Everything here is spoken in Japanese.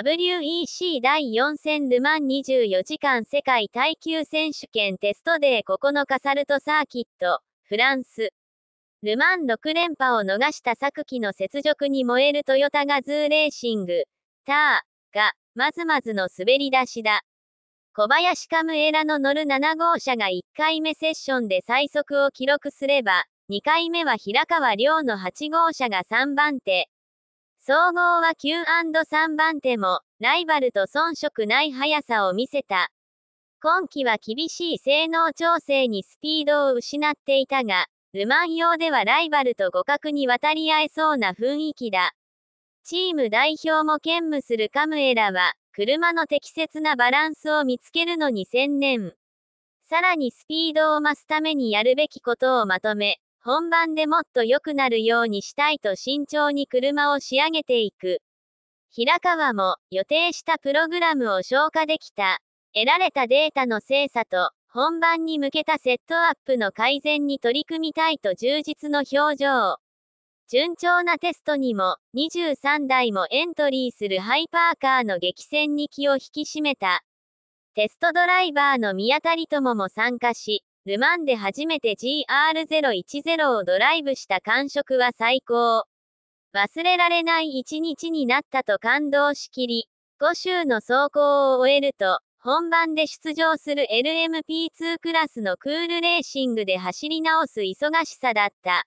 WEC 第4戦ルマン24時間世界耐久選手権テストデー9日サルトサーキット、フランス。ルマン6連覇を逃した昨季の雪辱に燃えるトヨタガズーレーシング、ターが、まずまずの滑り出しだ。小林カムエラの乗る7号車が1回目セッションで最速を記録すれば、2回目は平川亮の8号車が3番手、総合は Q&3 番手も、ライバルと遜色ない速さを見せた。今季は厳しい性能調整にスピードを失っていたが、ルマン用ではライバルと互角に渡り合えそうな雰囲気だ。チーム代表も兼務するカムエラは、車の適切なバランスを見つけるのに専念。さらにスピードを増すためにやるべきことをまとめ、本番でもっと良くなるようにしたいと慎重に車を仕上げていく。平川も予定したプログラムを消化できた。得られたデータの精査と本番に向けたセットアップの改善に取り組みたいと充実の表情。順調なテストにも23台もエントリーするハイパーカーの激戦に気を引き締めた。テストドライバーの宮田里友も参加し、ルマンで初めて GR010 をドライブした感触は最高。忘れられない一日になったと感動しきり、5周の走行を終えると、本番で出場する LMP2 クラスのクールレーシングで走り直す忙しさだった。